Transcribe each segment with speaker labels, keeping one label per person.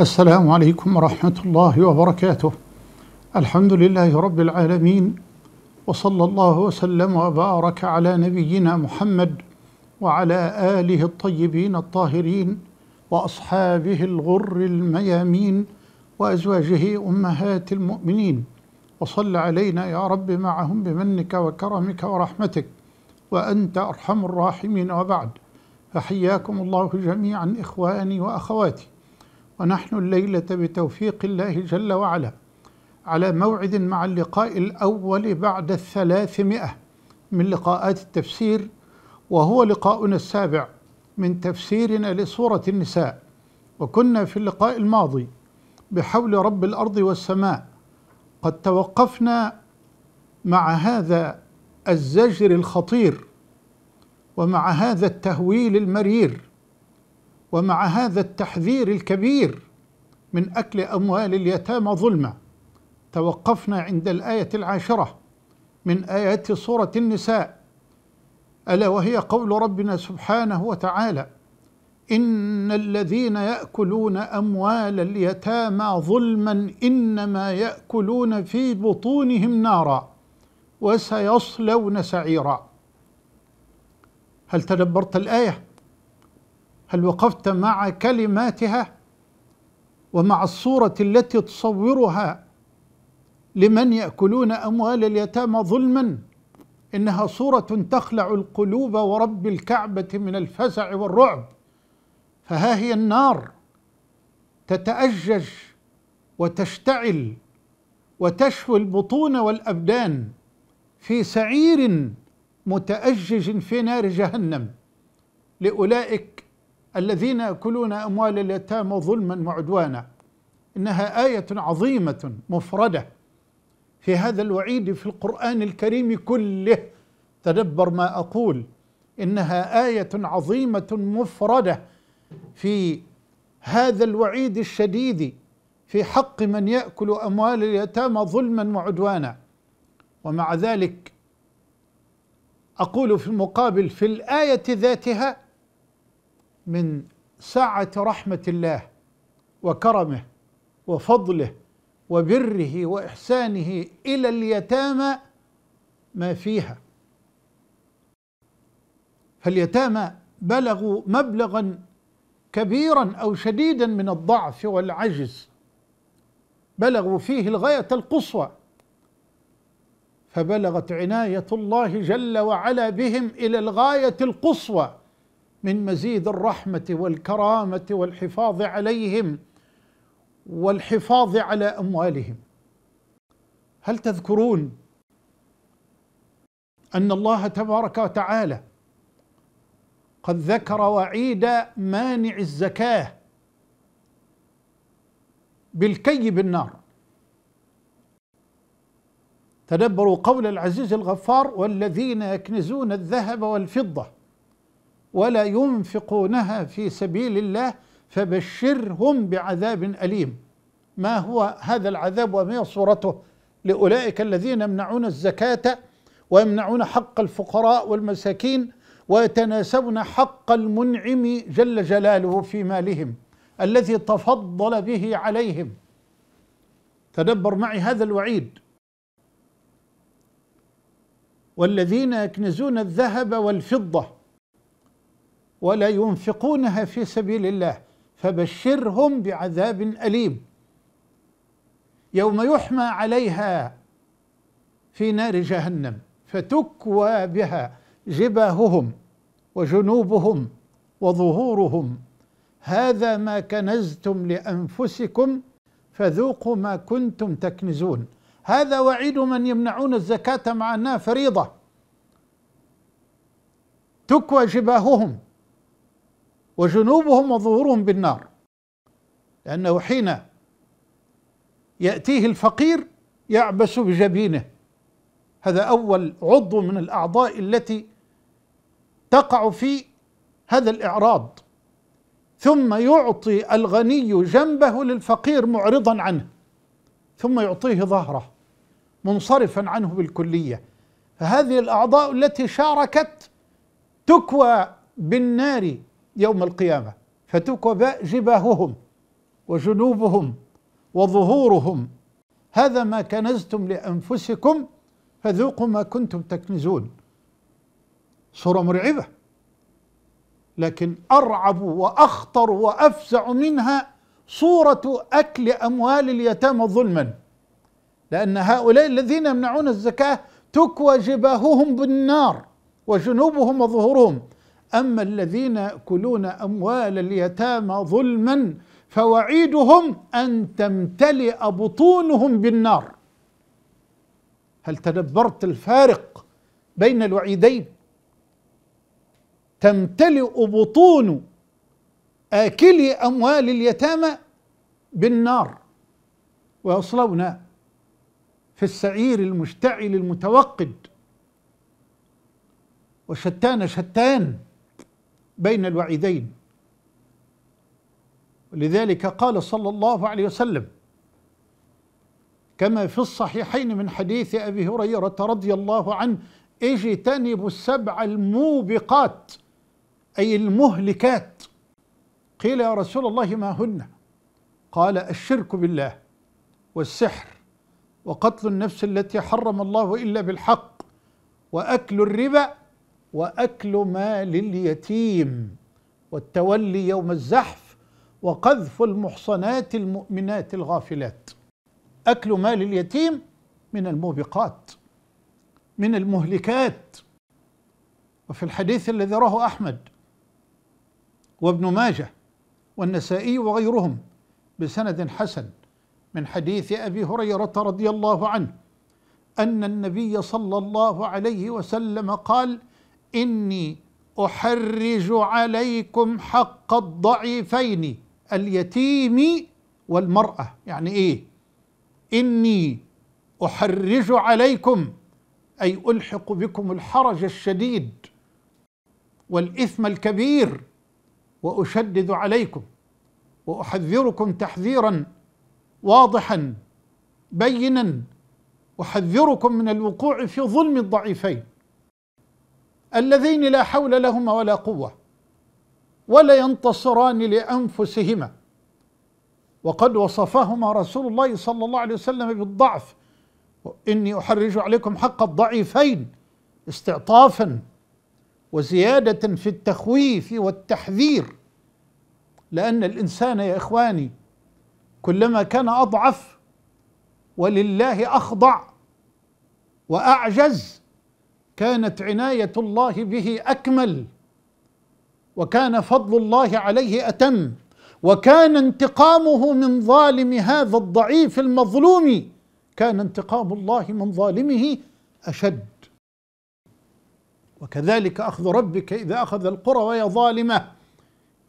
Speaker 1: السلام عليكم ورحمة الله وبركاته الحمد لله رب العالمين وصلى الله وسلم وبارك على نبينا محمد وعلى آله الطيبين الطاهرين وأصحابه الغر الميامين وأزواجه أمهات المؤمنين وصل علينا يا رب معهم بمنك وكرمك ورحمتك وأنت أرحم الراحمين وبعد فحياكم الله جميعا إخواني وأخواتي ونحن الليلة بتوفيق الله جل وعلا على موعد مع اللقاء الأول بعد الثلاثمائة من لقاءات التفسير وهو لقاؤنا السابع من تفسيرنا لسورة النساء وكنا في اللقاء الماضي بحول رب الأرض والسماء قد توقفنا مع هذا الزجر الخطير ومع هذا التهويل المرير ومع هذا التحذير الكبير من أكل أموال اليتامى ظلما توقفنا عند الآية العاشرة من آيات سورة النساء ألا وهي قول ربنا سبحانه وتعالى إن الذين يأكلون أموال اليتامى ظلما إنما يأكلون في بطونهم نارا وسيصلون سعيرا هل تدبرت الآية؟ هل وقفت مع كلماتها ومع الصورة التي تصورها لمن يأكلون أموال اليتامى ظلما إنها صورة تخلع القلوب ورب الكعبة من الفزع والرعب فها هي النار تتأجج وتشتعل وتشوي البطون والأبدان في سعير متأجج في نار جهنم لأولئك الذين يأكلون أموال اليتامى ظلما وعدوانا إنها آية عظيمة مفردة في هذا الوعيد في القرآن الكريم كله تدبر ما أقول إنها آية عظيمة مفردة في هذا الوعيد الشديد في حق من يأكل أموال اليتامى ظلما وعدوانا ومع ذلك أقول في المقابل في الآية ذاتها من سعة رحمة الله وكرمه وفضله وبره وإحسانه إلى اليتامى ما فيها فاليتامى بلغوا مبلغا كبيرا أو شديدا من الضعف والعجز بلغوا فيه الغاية القصوى فبلغت عناية الله جل وعلا بهم إلى الغاية القصوى من مزيد الرحمه والكرامه والحفاظ عليهم والحفاظ على اموالهم هل تذكرون ان الله تبارك وتعالى قد ذكر وعيد مانع الزكاه بالكي بالنار تدبروا قول العزيز الغفار والذين يكنزون الذهب والفضه ولا ينفقونها في سبيل الله فبشرهم بعذاب أليم ما هو هذا العذاب وما صورته لأولئك الذين يمنعون الزكاة ويمنعون حق الفقراء والمساكين ويتناسون حق المنعم جل جلاله في مالهم الذي تفضل به عليهم تدبر معي هذا الوعيد والذين يكنزون الذهب والفضه ولا ينفقونها في سبيل الله فبشرهم بعذاب أليم يوم يحمى عليها في نار جهنم فتكوى بها جباههم وجنوبهم وظهورهم هذا ما كنزتم لأنفسكم فذوقوا ما كنتم تكنزون هذا وعيد من يمنعون الزكاة مع أنها فريضة تكوى جباههم وجنوبهم وظهورهم بالنار لأنه حين يأتيه الفقير يعبس بجبينه هذا أول عضو من الأعضاء التي تقع في هذا الإعراض ثم يعطي الغني جنبه للفقير معرضا عنه ثم يعطيه ظهره منصرفا عنه بالكلية فهذه الأعضاء التي شاركت تكوى بالنار يوم القيامة فتكب جباههم وجنوبهم وظهورهم هذا ما كنزتم لأنفسكم فذوقوا ما كنتم تكنزون صورة مرعبة لكن أرعب وأخطر وأفزع منها صورة أكل أموال اليتامى ظلما لأن هؤلاء الذين يمنعون الزكاة تكوى جباههم بالنار وجنوبهم وظهورهم أما الذين يأكلون أموال اليتامى ظلما فوعيدهم أن تمتلئ بطونهم بالنار هل تدبرت الفارق بين الوعيدين تمتلئ بطون آكلي أموال اليتامى بالنار ويصلون في السعير المشتعل المتوقد وشتان شتان بين الوعيدين لذلك قال صلى الله عليه وسلم كما في الصحيحين من حديث أبي هريرة رضي الله عنه اجتنبوا السبع الموبقات أي المهلكات قيل يا رسول الله ما هن قال الشرك بالله والسحر وقتل النفس التي حرم الله إلا بالحق وأكل الربا واكل مال اليتيم والتولي يوم الزحف وقذف المحصنات المؤمنات الغافلات اكل مال اليتيم من الموبقات من المهلكات وفي الحديث الذي رواه احمد وابن ماجه والنسائي وغيرهم بسند حسن من حديث ابي هريره رضي الله عنه ان النبي صلى الله عليه وسلم قال إني أحرج عليكم حق الضعيفين اليتيم والمرأة يعني إيه إني أحرج عليكم أي ألحق بكم الحرج الشديد والإثم الكبير وأشدد عليكم وأحذركم تحذيرا واضحا بينا أحذركم من الوقوع في ظلم الضعيفين اللذين لا حول لهما ولا قوة ولا ينتصران لأنفسهما وقد وصفهما رسول الله صلى الله عليه وسلم بالضعف إني أحرج عليكم حق الضعيفين استعطافا وزيادة في التخويف والتحذير لأن الإنسان يا إخواني كلما كان أضعف ولله أخضع وأعجز كانت عناية الله به أكمل وكان فضل الله عليه أتم وكان انتقامه من ظالم هذا الضعيف المظلوم كان انتقام الله من ظالمه أشد وكذلك أخذ ربك إذا أخذ القرى وهي ظالمة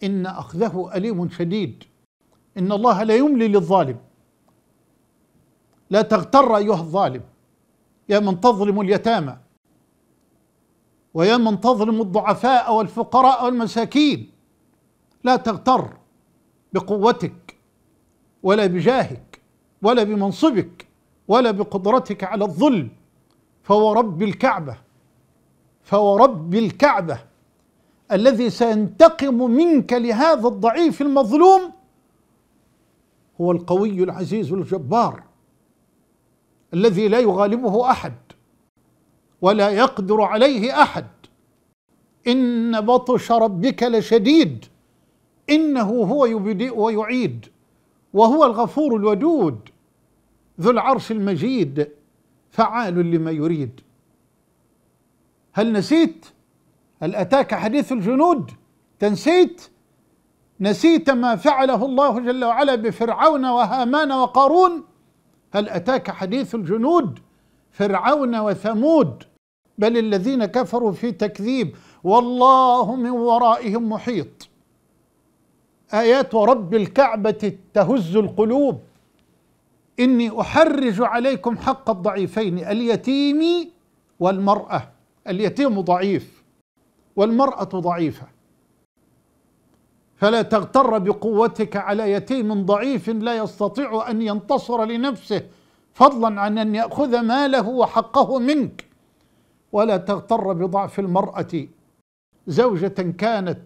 Speaker 1: إن أخذه أليم شديد إن الله لا يملي للظالم لا تغتر أيها الظالم يا من تظلم اليتامى ويا من تظلم الضعفاء والفقراء والمساكين لا تغتر بقوتك ولا بجاهك ولا بمنصبك ولا بقدرتك على الظلم فورب الكعبة فورب الكعبة الذي سينتقم منك لهذا الضعيف المظلوم هو القوي العزيز الجبار الذي لا يغالبه احد ولا يقدر عليه احد إن بطش ربك لشديد إنه هو يبدئ ويعيد وهو الغفور الودود ذو العرش المجيد فعال لما يريد هل نسيت هل أتاك حديث الجنود تنسيت نسيت ما فعله الله جل وعلا بفرعون وهامان وقارون هل أتاك حديث الجنود فرعون وثمود بل الذين كفروا في تكذيب والله من ورائهم محيط آيات ورب الكعبة تهز القلوب إني أحرج عليكم حق الضعيفين اليتيم والمرأة اليتيم ضعيف والمرأة ضعيفة فلا تغتر بقوتك على يتيم ضعيف لا يستطيع أن ينتصر لنفسه فضلا عن أن يأخذ ماله وحقه منك ولا تغتر بضعف المرأة زوجة كانت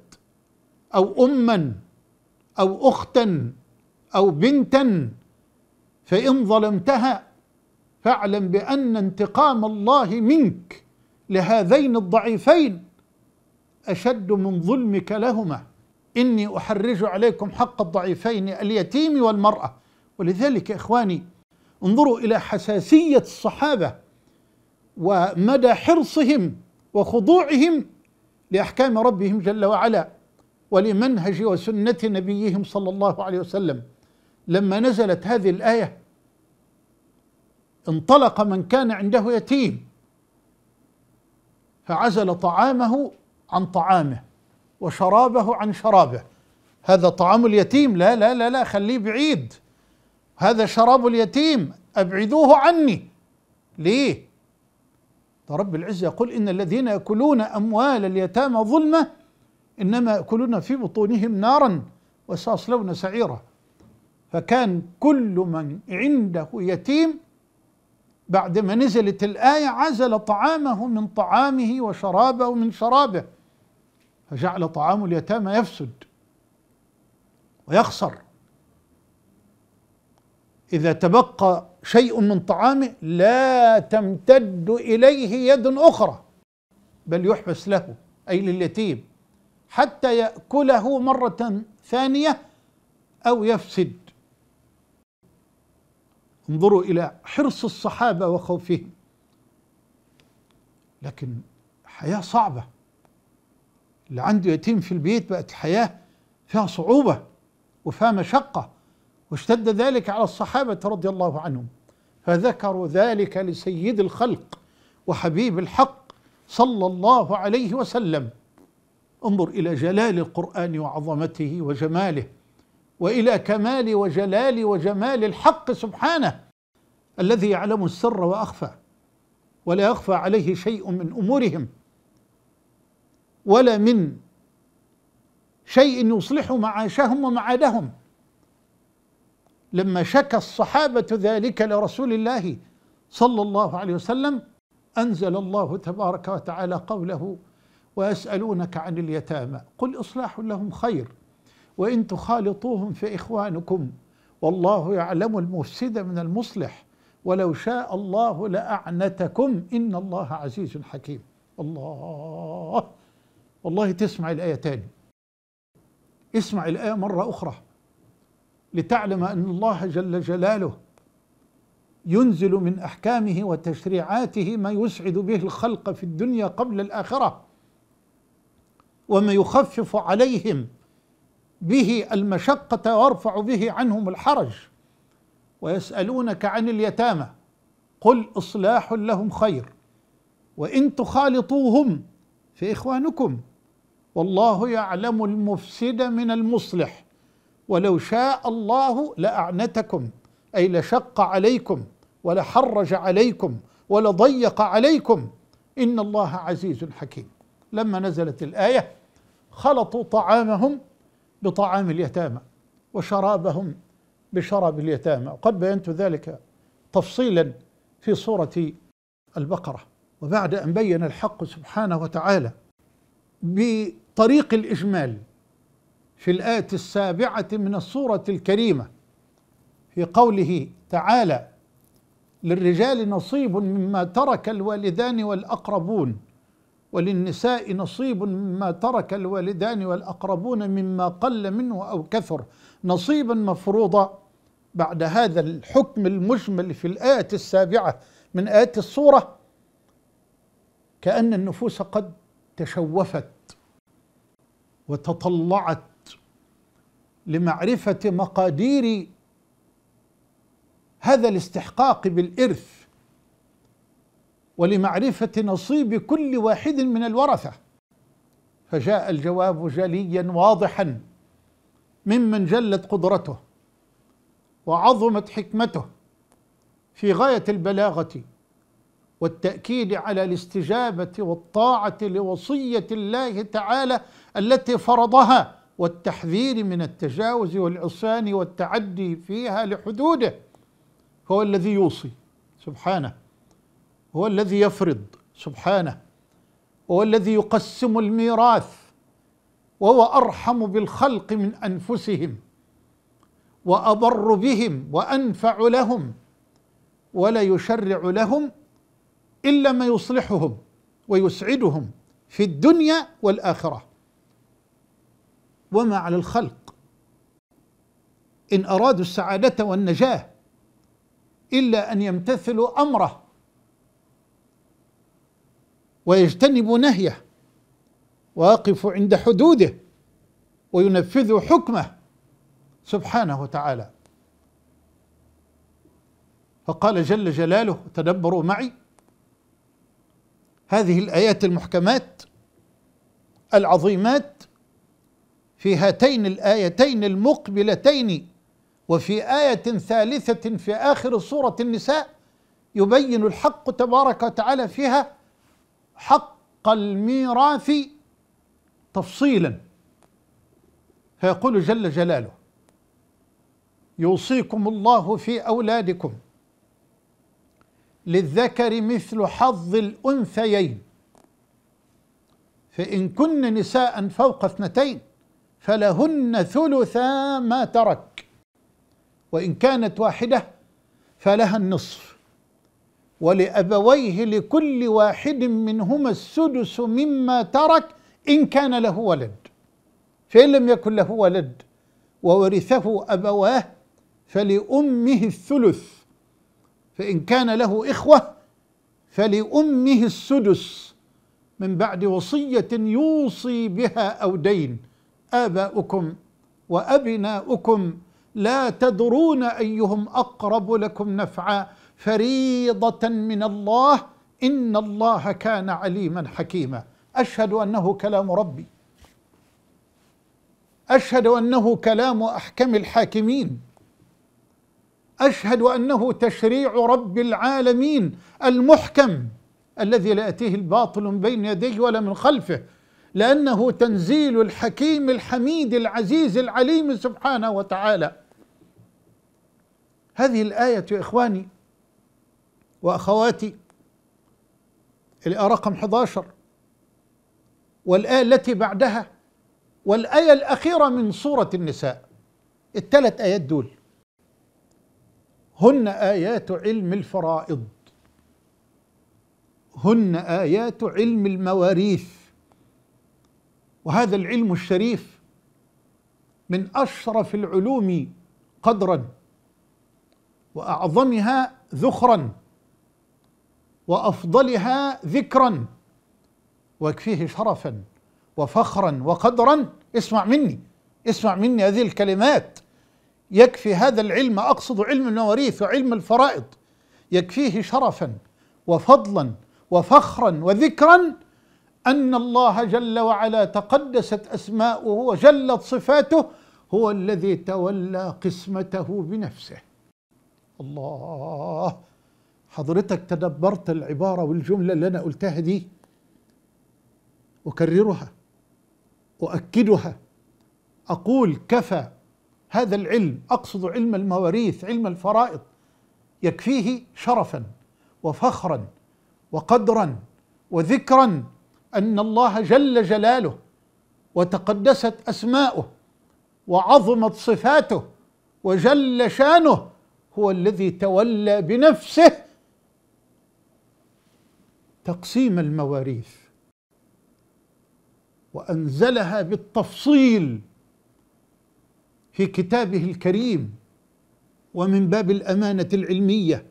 Speaker 1: أو أما أو أختا أو بنتا فإن ظلمتها فاعلم بأن انتقام الله منك لهذين الضعيفين أشد من ظلمك لهما إني أحرج عليكم حق الضعيفين اليتيم والمرأة ولذلك إخواني انظروا إلى حساسية الصحابة ومدى حرصهم وخضوعهم لأحكام ربهم جل وعلا ولمنهج وسنة نبيهم صلى الله عليه وسلم لما نزلت هذه الآية انطلق من كان عنده يتيم فعزل طعامه عن طعامه وشرابه عن شرابه هذا طعام اليتيم لا لا لا لا خليه بعيد هذا شراب اليتيم أبعدوه عني ليه رب العزة يقول إن الذين يأكلون أموال اليتامى ظلمة إنما يأكلون في بطونهم نارا وسيصلون سعيرا فكان كل من عنده يتيم بعدما نزلت الآية عزل طعامه من طعامه وشرابه من شرابه فجعل طعام اليتامى يفسد ويخسر إذا تبقى شيء من طعامه لا تمتد اليه يد اخرى بل يحبس له اي لليتيم حتى ياكله مره ثانيه او يفسد انظروا الى حرص الصحابه وخوفهم لكن حياه صعبه اللي عنده يتيم في البيت بقت حياه فيها صعوبه وفيها مشقه واشتد ذلك على الصحابة رضي الله عنهم فذكروا ذلك لسيد الخلق وحبيب الحق صلى الله عليه وسلم انظر إلى جلال القرآن وعظمته وجماله والى كمال وجلال وجمال الحق سبحانه الذي يعلم السر واخفى ولا يخفى عليه شيء من امورهم ولا من شيء يصلح معاشهم ومعادهم لما شكى الصحابة ذلك لرسول الله صلى الله عليه وسلم أنزل الله تبارك وتعالى قوله ويسألونك عن اليتامى قل إصلاح لهم خير وإن تخالطوهم فإخوانكم والله يعلم المفسد من المصلح ولو شاء الله لأعنتكم إن الله عزيز حكيم الله والله تسمع الآية تاني اسمع الآية مرة أخرى لتعلم ان الله جل جلاله ينزل من احكامه وتشريعاته ما يسعد به الخلق في الدنيا قبل الاخره وما يخفف عليهم به المشقه ويرفع به عنهم الحرج ويسالونك عن اليتامى قل اصلاح لهم خير وان تخالطوهم فاخوانكم والله يعلم المفسد من المصلح ولو شاء الله لأعنتكم أي لشق عليكم ولحرج عليكم ولضيق عليكم إن الله عزيز حكيم لما نزلت الآية خلطوا طعامهم بطعام اليتامى وشرابهم بشراب اليتامى وقد بينت ذلك تفصيلا في سورة البقرة وبعد أن بين الحق سبحانه وتعالى بطريق الإجمال في الآية السابعة من السورة الكريمة في قوله تعالى للرجال نصيب مما ترك الوالدان والأقربون وللنساء نصيب مما ترك الوالدان والأقربون مما قل منه أو كثر نصيبا مفروضا بعد هذا الحكم المجمل في الآية السابعة من آيات الصورة كأن النفوس قد تشوفت وتطلعت لمعرفة مقادير هذا الاستحقاق بالإرث ولمعرفة نصيب كل واحد من الورثة فجاء الجواب جليا واضحا ممن جلت قدرته وعظمت حكمته في غاية البلاغة والتأكيد على الاستجابة والطاعة لوصية الله تعالى التي فرضها والتحذير من التجاوز والعصيان والتعدي فيها لحدوده هو الذي يوصي سبحانه هو الذي يفرض سبحانه هو الذي يقسم الميراث وهو ارحم بالخلق من انفسهم وابر بهم وانفع لهم ولا يشرع لهم الا ما يصلحهم ويسعدهم في الدنيا والاخره وما على الخلق إن أرادوا السعادة والنجاة إلا أن يمتثلوا أمره ويجتنبوا نهيه ويقفوا عند حدوده وينفذوا حكمه سبحانه وتعالى فقال جل جلاله تدبروا معي هذه الايات المحكمات العظيمات في هاتين الآيتين المقبلتين وفي آية ثالثة في آخر سورة النساء يبين الحق تبارك وتعالى فيها حق الميراث تفصيلا فيقول جل جلاله يوصيكم الله في أولادكم للذكر مثل حظ الأنثيين فإن كن نساء فوق اثنتين فلهن ثلثا ما ترك وإن كانت واحدة فلها النصف ولأبويه لكل واحد منهما السدس مما ترك إن كان له ولد فإن لم يكن له ولد وورثه أبواه فلأمه الثلث فإن كان له إخوة فلأمه السدس من بعد وصية يوصي بها أو دين آباؤكم وأبناؤكم لا تدرون أيهم أقرب لكم نفعا فريضة من الله إن الله كان عليما حكيما أشهد أنه كلام ربي أشهد أنه كلام أحكم الحاكمين أشهد أنه تشريع رب العالمين المحكم الذي لا يأتيه الباطل من بين يديه ولا من خلفه لأنه تنزيل الحكيم الحميد العزيز العليم سبحانه وتعالى هذه الآية يا إخواني وأخواتي الآية رقم 11 والآية التي بعدها والآية الأخيرة من سورة النساء الثلاث آيات دول هن آيات علم الفرائض هن آيات علم المواريث وهذا العلم الشريف من أشرف العلوم قدرا وأعظمها ذخرا وأفضلها ذكرا ويكفيه شرفا وفخرا وقدرا اسمع مني اسمع مني هذه الكلمات يكفي هذا العلم أقصد علم المواريث وعلم الفرائض يكفيه شرفا وفضلا وفخرا وذكرا أن الله جل وعلا تقدست أسماؤه وجلت صفاته هو الذي تولى قسمته بنفسه الله حضرتك تدبرت العبارة والجملة اللي أنا قلتها دي أكررها أؤكدها أقول كفى هذا العلم أقصد علم المواريث علم الفرائض يكفيه شرفا وفخرا وقدرا وذكرا ان الله جل جلاله وتقدست اسماؤه وعظمت صفاته وجل شانه هو الذي تولى بنفسه تقسيم المواريث وانزلها بالتفصيل في كتابه الكريم ومن باب الامانه العلميه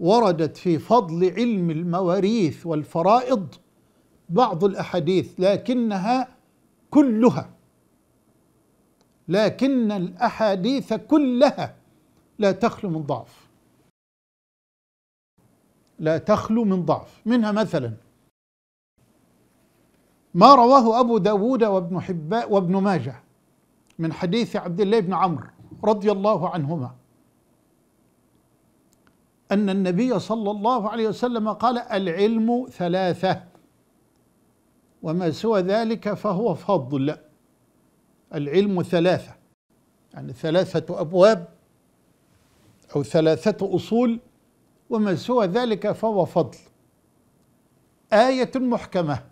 Speaker 1: وردت في فضل علم المواريث والفرائض بعض الأحاديث لكنها كلها لكن الأحاديث كلها لا تخلو من ضعف لا تخلو من ضعف منها مثلا ما رواه أبو داود وابن حباء وابن ماجه من حديث عبد الله بن عمرو رضي الله عنهما أن النبي صلى الله عليه وسلم قال العلم ثلاثة وما سوى ذلك فهو فضل العلم ثلاثة يعني ثلاثة أبواب أو ثلاثة أصول وما سوى ذلك فهو فضل آية محكمة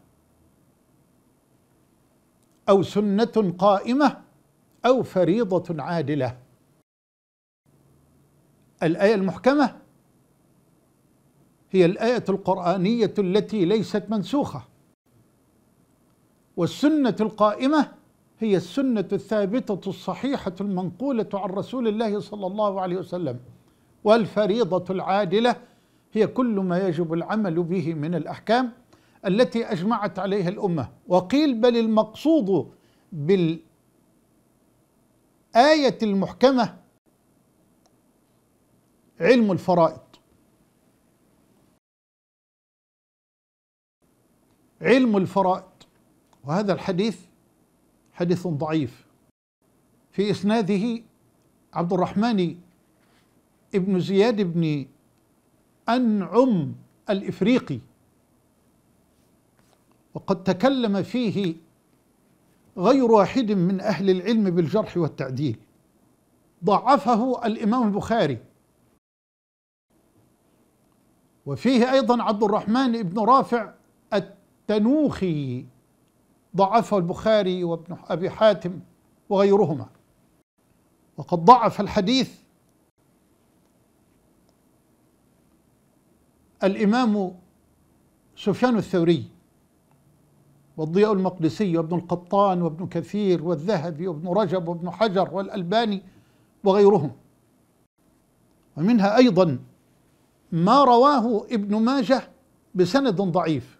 Speaker 1: أو سنة قائمة أو فريضة عادلة الآية المحكمة هي الآية القرآنية التي ليست منسوخة والسنة القائمة هي السنة الثابتة الصحيحة المنقولة عن رسول الله صلى الله عليه وسلم والفريضة العادلة هي كل ما يجب العمل به من الأحكام التي أجمعت عليها الأمة وقيل بل المقصود بالآية المحكمة علم الفرائض علم الفرائض وهذا الحديث حديث ضعيف في إسناده عبد الرحمن ابن زياد بن أنعم الإفريقي وقد تكلم فيه غير واحد من أهل العلم بالجرح والتعديل ضعفه الإمام البخاري وفيه أيضا عبد الرحمن بن رافع التنوخي ضعفه البخاري وابن أبي حاتم وغيرهما وقد ضعف الحديث الإمام سفيان الثوري والضياء المقدسي وابن القطان وابن كثير والذهبي وابن رجب وابن حجر والألباني وغيرهم ومنها أيضا ما رواه ابن ماجه بسند ضعيف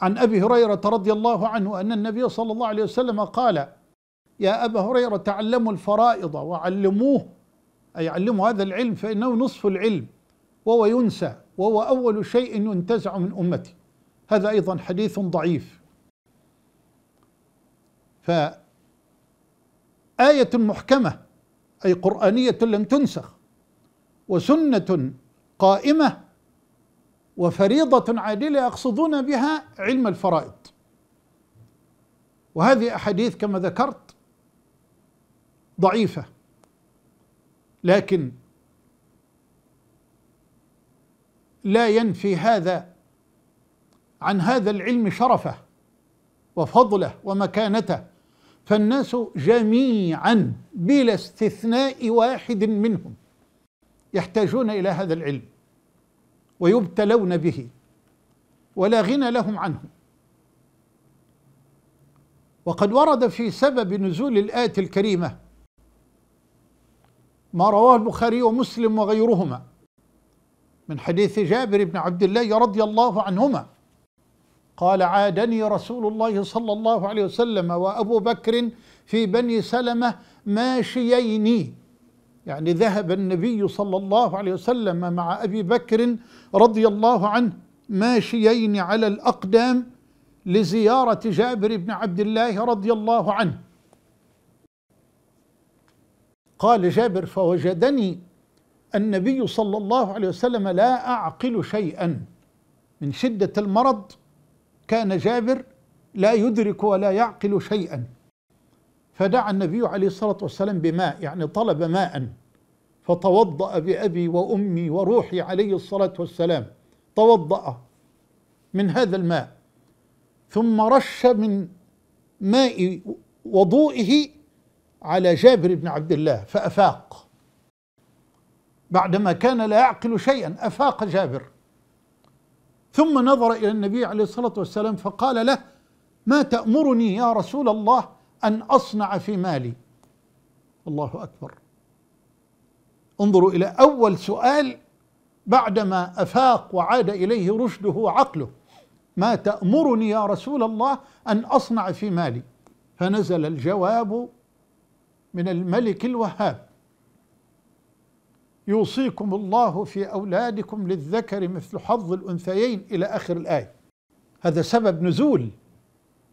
Speaker 1: عن أبي هريرة رضي الله عنه أن النبي صلى الله عليه وسلم قال يا أبا هريرة تعلموا الفرائض وعلموه أي علموا هذا العلم فإنه نصف العلم وهو ينسى وهو أول شيء ينتزع من أمتي هذا أيضا حديث ضعيف فآية محكمة أي قرآنية لم تنسخ وسنة قائمة وفريضة عادلة يقصدون بها علم الفرائض وهذه أحاديث كما ذكرت ضعيفة لكن لا ينفي هذا عن هذا العلم شرفه وفضله ومكانته فالناس جميعا بلا استثناء واحد منهم يحتاجون الى هذا العلم ويبتلون به ولا غنى لهم عنه وقد ورد في سبب نزول الآية الكريمة ما رواه البخاري ومسلم وغيرهما من حديث جابر بن عبد الله رضي الله عنهما قال عادني رسول الله صلى الله عليه وسلم وأبو بكر في بني سلمة ماشيين يعني ذهب النبي صلى الله عليه وسلم مع أبي بكر رضي الله عنه ماشيين على الأقدام لزيارة جابر بن عبد الله رضي الله عنه قال جابر فوجدني النبي صلى الله عليه وسلم لا أعقل شيئا من شدة المرض كان جابر لا يدرك ولا يعقل شيئا فدعا النبي عليه الصلاة والسلام بماء يعني طلب ماء فتوضأ بأبي وأمي وروحي عليه الصلاة والسلام توضأ من هذا الماء ثم رش من ماء وضوئه على جابر بن عبد الله فأفاق بعدما كان لا يعقل شيئا أفاق جابر ثم نظر إلى النبي عليه الصلاة والسلام فقال له ما تأمرني يا رسول الله أن أصنع في مالي الله أكبر انظروا إلى أول سؤال بعدما أفاق وعاد إليه رشده وعقله ما تأمرني يا رسول الله أن أصنع في مالي فنزل الجواب من الملك الوهاب يوصيكم الله في أولادكم للذكر مثل حظ الأنثيين إلى آخر الآية هذا سبب نزول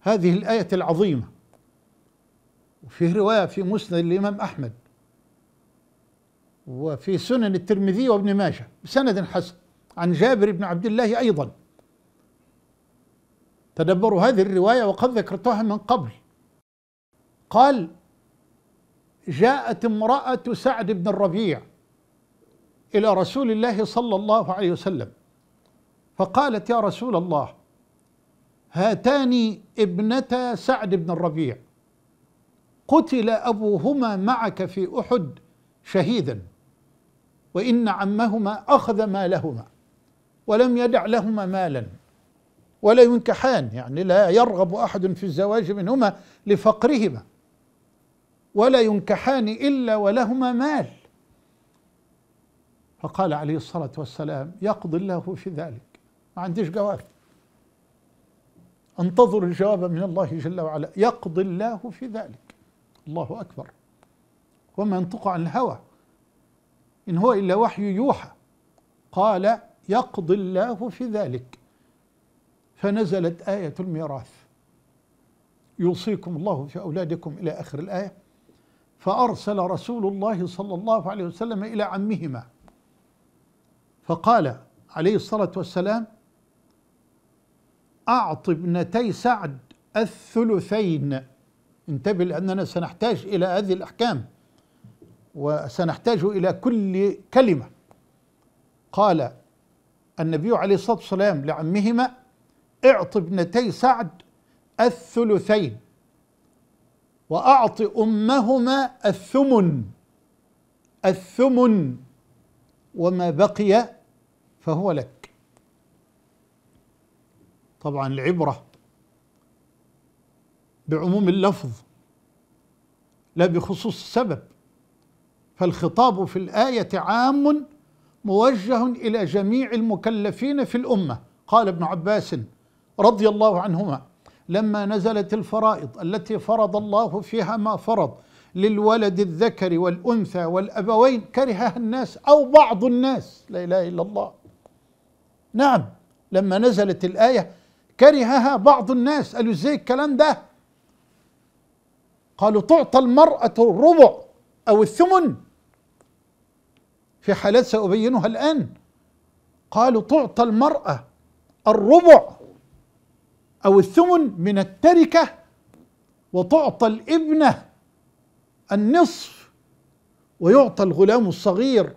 Speaker 1: هذه الآية العظيمة وفي رواية في مسند الإمام أحمد وفي سنن الترمذي وابن ماجه بسند حسن عن جابر بن عبد الله أيضا تدبروا هذه الرواية وقد ذكرتها من قبل قال جاءت امرأة سعد بن الربيع إلى رسول الله صلى الله عليه وسلم فقالت يا رسول الله هاتان ابنتا سعد بن الربيع قتل أبوهما معك في أحد شهيدا وإن عمهما أخذ مالهما ولم يدع لهما مالا ولا ينكحان يعني لا يرغب أحد في الزواج منهما لفقرهما ولا ينكحان إلا ولهما مال فقال عليه الصلاة والسلام يقضي الله في ذلك ما عنديش جواب انتظر الجواب من الله جل وعلا يقضي الله في ذلك الله أكبر وما ينطق عن الهوى إن هو إلا وحي يوحى قال يقضي الله في ذلك فنزلت آية الميراث يوصيكم الله في أولادكم إلى آخر الآية فأرسل رسول الله صلى الله عليه وسلم إلى عمهما فقال عليه الصلاة والسلام أعط ابنتي سعد الثلثين انتبه لأننا سنحتاج إلى هذه الأحكام وسنحتاج إلى كل كلمة قال النبي عليه الصلاة والسلام لعمهما اعط ابنتي سعد الثلثين وأعط أمهما الثمن الثمن وما بقي فهو لك طبعا العبرة بعموم اللفظ لا بخصوص السبب فالخطاب في الآية عام موجه إلى جميع المكلفين في الأمة قال ابن عباس رضي الله عنهما لما نزلت الفرائض التي فرض الله فيها ما فرض للولد الذكر والأنثى والأبوين كرهها الناس أو بعض الناس لا إله إلا الله نعم لما نزلت الآية كرهها بعض الناس قالوا ازاي الكلام ده قالوا تعطى المرأة الربع أو الثمن في حالات سأبينها الآن قالوا تعطى المرأة الربع أو الثمن من التركة وتعطى الابنة النصف ويعطى الغلام الصغير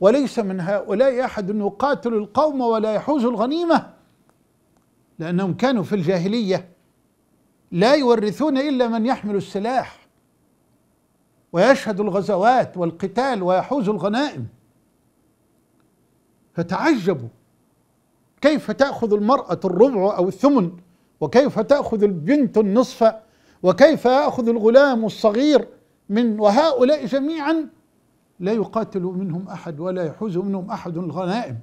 Speaker 1: وليس من هؤلاء أحد يقاتل القوم ولا يحوز الغنيمة لأنهم كانوا في الجاهلية لا يورثون إلا من يحمل السلاح ويشهد الغزوات والقتال ويحوز الغنائم فتعجبوا كيف تأخذ المرأة الربع أو الثمن وكيف تأخذ البنت النصف وكيف يأخذ الغلام الصغير من وهؤلاء جميعا لا يقاتل منهم أحد ولا يحوز منهم أحد الغنائم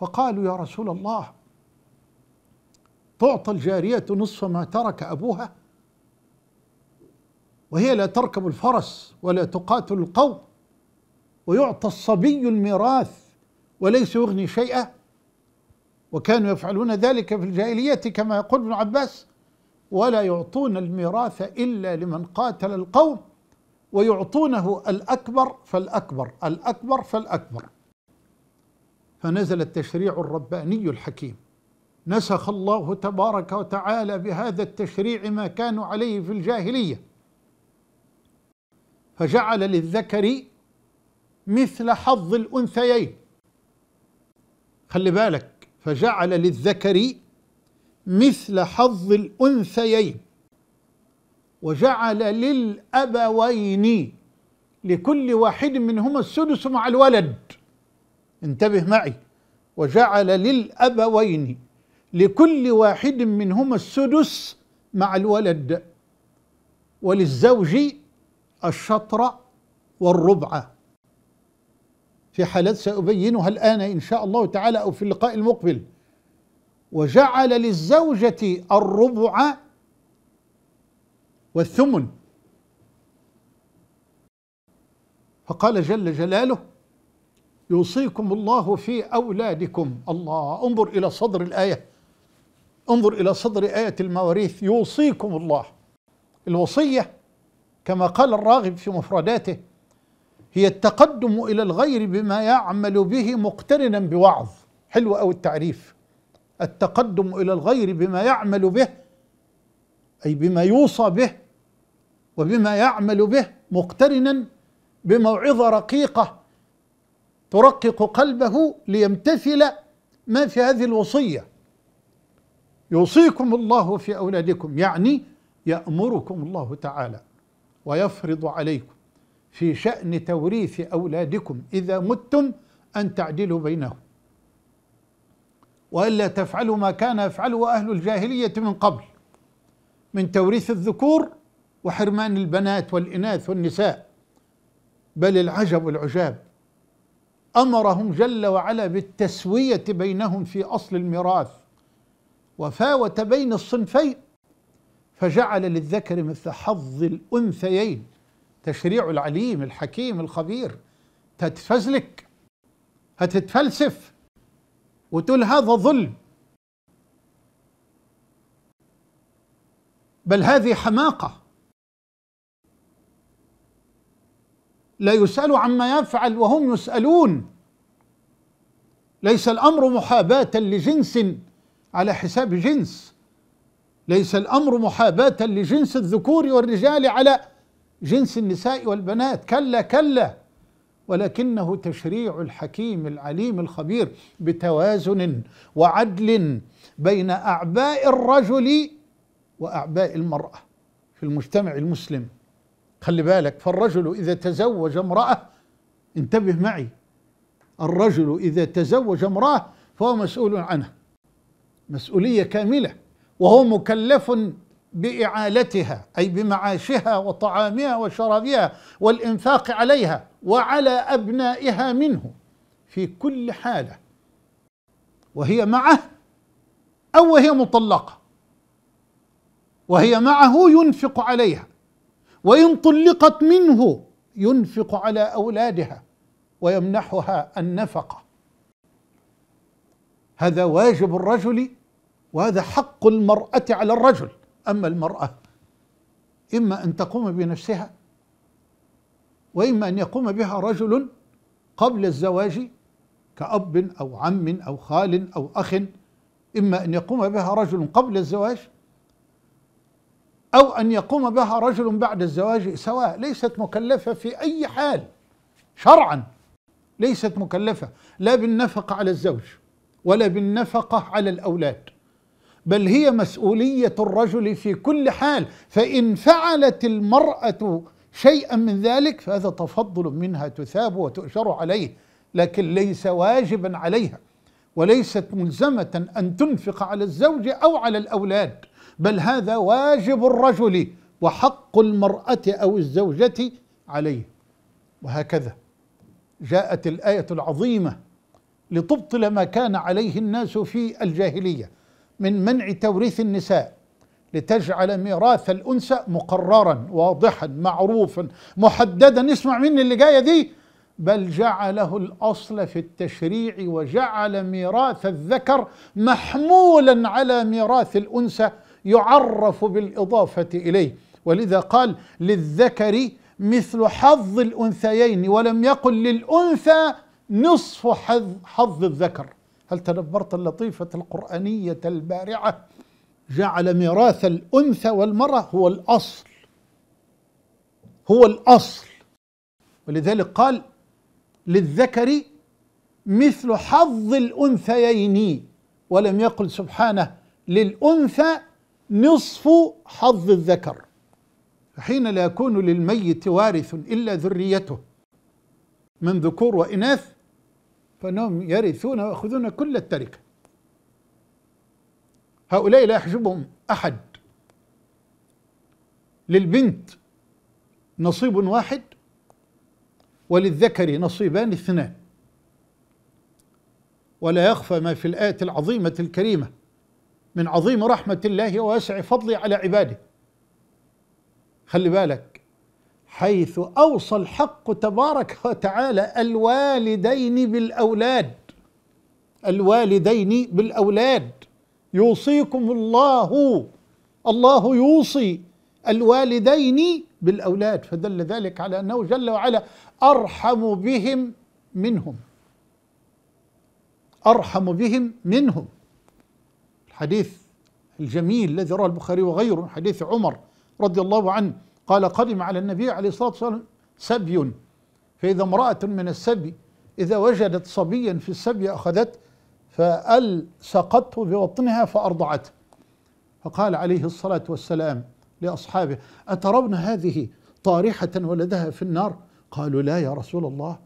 Speaker 1: فقالوا يا رسول الله تعطى الجارية نصف ما ترك أبوها وهي لا تركب الفرس ولا تقاتل القوم ويعطى الصبي الميراث وليس يغني شيئا وكانوا يفعلون ذلك في الجاهلية كما يقول ابن عباس ولا يعطون الميراث إلا لمن قاتل القوم ويعطونه الأكبر فالأكبر الأكبر فالأكبر فنزل التشريع الرباني الحكيم نسخ الله تبارك وتعالى بهذا التشريع ما كانوا عليه في الجاهليه فجعل للذكر مثل حظ الانثيين خلي بالك فجعل للذكر مثل حظ الانثيين وجعل للابوين لكل واحد منهما السدس مع الولد انتبه معي وجعل للابوين لكل واحد منهما السدس مع الولد وللزوج الشطر والربع في حالات سأبينها الآن إن شاء الله تعالى أو في اللقاء المقبل وجعل للزوجة الربع والثمن فقال جل جلاله يوصيكم الله في أولادكم الله انظر إلى صدر الآية انظر إلى صدر آية المواريث يوصيكم الله الوصية كما قال الراغب في مفرداته هي التقدم إلى الغير بما يعمل به مقترنا بوعظ حلو أو التعريف التقدم إلى الغير بما يعمل به أي بما يوصى به وبما يعمل به مقترنا بموعظة رقيقة ترقق قلبه ليمتثل ما في هذه الوصية يوصيكم الله في أولادكم يعني يأمركم الله تعالى ويفرض عليكم في شأن توريث أولادكم إذا متم أن تعدلوا بينهم وإلا تفعلوا ما كان يفعله أهل الجاهلية من قبل من توريث الذكور وحرمان البنات والإناث والنساء بل العجب العجاب أمرهم جل وعلا بالتسوية بينهم في أصل الميراث وفاوت بين الصنفين فجعل للذكر مثل حظ الأنثيين تشريع العليم الحكيم الخبير تتفزلك هتتفلسف وتقول هذا ظلم بل هذه حماقة لا يسأل عما يفعل وهم يسألون ليس الأمر محاباة لجنس على حساب جنس ليس الامر محاباه لجنس الذكور والرجال على جنس النساء والبنات كلا كلا ولكنه تشريع الحكيم العليم الخبير بتوازن وعدل بين اعباء الرجل واعباء المراه في المجتمع المسلم خلي بالك فالرجل اذا تزوج امراه انتبه معي الرجل اذا تزوج امراه فهو مسؤول عنها مسؤولية كاملة وهو مكلف بإعالتها أي بمعاشها وطعامها وشرابها والإنفاق عليها وعلى أبنائها منه في كل حالة وهي معه أو وهي مطلقة وهي معه ينفق عليها وإن طلقت منه ينفق على أولادها ويمنحها النفقة هذا واجب الرجل وهذا حق المرأة على الرجل أما المرأة إما أن تقوم بنفسها وإما أن يقوم بها رجل قبل الزواج كأب أو عم أو خال أو أخ إما أن يقوم بها رجل قبل الزواج أو أن يقوم بها رجل بعد الزواج سواء ليست مكلفة في أي حال شرعا ليست مكلفة لا بالنفقة على الزوج ولا بالنفقة على الأولاد بل هي مسؤوليه الرجل في كل حال فان فعلت المراه شيئا من ذلك فهذا تفضل منها تثاب وتؤجر عليه لكن ليس واجبا عليها وليست ملزمه ان تنفق على الزوج او على الاولاد بل هذا واجب الرجل وحق المراه او الزوجه عليه وهكذا جاءت الايه العظيمه لتبطل ما كان عليه الناس في الجاهليه من منع توريث النساء لتجعل ميراث الأنثى مقررا واضحا معروفا محددا اسمع مني اللي جاية دي بل جعله الأصل في التشريع وجعل ميراث الذكر محمولا على ميراث الأنثى يعرف بالإضافة إليه ولذا قال للذكر مثل حظ الأنثيين ولم يقل للأنثى نصف حظ, حظ الذكر هل تدبرت اللطيفة القرآنية البارعة جعل ميراث الأنثى والمرأة هو الأصل هو الأصل ولذلك قال للذكر مثل حظ الأنثيين ولم يقل سبحانه للأنثى نصف حظ الذكر حين لا يكون للميت وارث إلا ذريته من ذكور وإناث فانهم يرثون وياخذون كل التركه هؤلاء لا يحجبهم احد للبنت نصيب واحد وللذكر نصيبان اثنان ولا يخفى ما في الايه العظيمه الكريمه من عظيم رحمه الله ووسع فضله على عباده خلي بالك حيث أوصى الحق تبارك وتعالى الوالدين بالأولاد الوالدين بالأولاد يوصيكم الله الله يوصي الوالدين بالأولاد فدل ذلك على أنه جل وعلا أرحم بهم منهم أرحم بهم منهم الحديث الجميل الذي رواه البخاري وغيره حديث عمر رضي الله عنه قال قدم على النبي عليه الصلاة والسلام سبي فإذا امرأة من السبي إذا وجدت صبيا في السبي أخذته فألسقته ببطنها فأرضعته فقال عليه الصلاة والسلام لأصحابه أترون هذه طارحة ولدها في النار قالوا لا يا رسول الله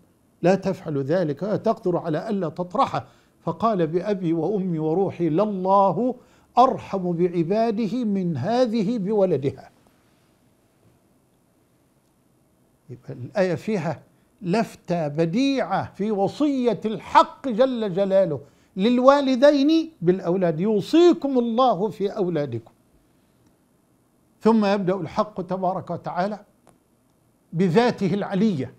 Speaker 1: لا تفعل ذلك تقدر على ألا تطرحه فقال بأبي وأمي وروحي لله أرحم بعباده من هذه بولدها يبقى الآية فيها لفتة بديعة في وصية الحق جل جلاله للوالدين بالأولاد يوصيكم الله في أولادكم ثم يبدأ الحق تبارك وتعالى بذاته العلية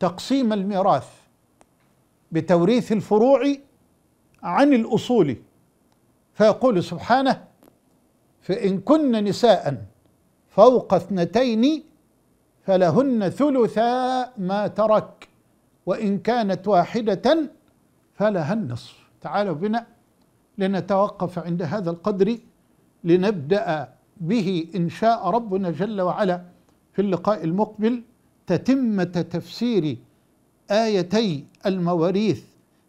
Speaker 1: تقسيم الميراث بتوريث الفروع عن الأصول فيقول سبحانه فإن كن نساء فوق اثنتين فلهن ثلثا ما ترك وإن كانت واحدة فلها النصف تعالوا بنا لنتوقف عند هذا القدر لنبدأ به إن شاء ربنا جل وعلا في اللقاء المقبل تتمة تفسير آيتي المواريث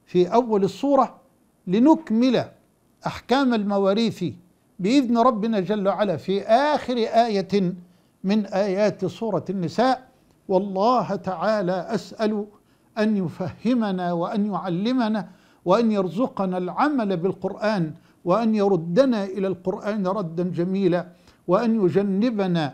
Speaker 1: في أول الصورة لنكمل أحكام المواريث بإذن ربنا جل وعلا في آخر آية من آيات سورة النساء والله تعالى أسأل أن يفهمنا وأن يعلمنا وأن يرزقنا العمل بالقرآن وأن يردنا إلى القرآن ردا جميلا وأن يجنبنا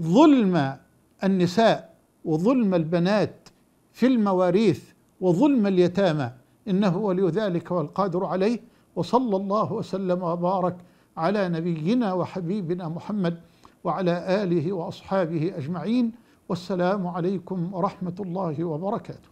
Speaker 1: ظلم النساء وظلم البنات في المواريث وظلم اليتامى إنه ولي ذلك والقادر عليه وصلى الله وسلم وبارك على نبينا وحبيبنا محمد وعلى آله وأصحابه أجمعين والسلام عليكم ورحمة الله وبركاته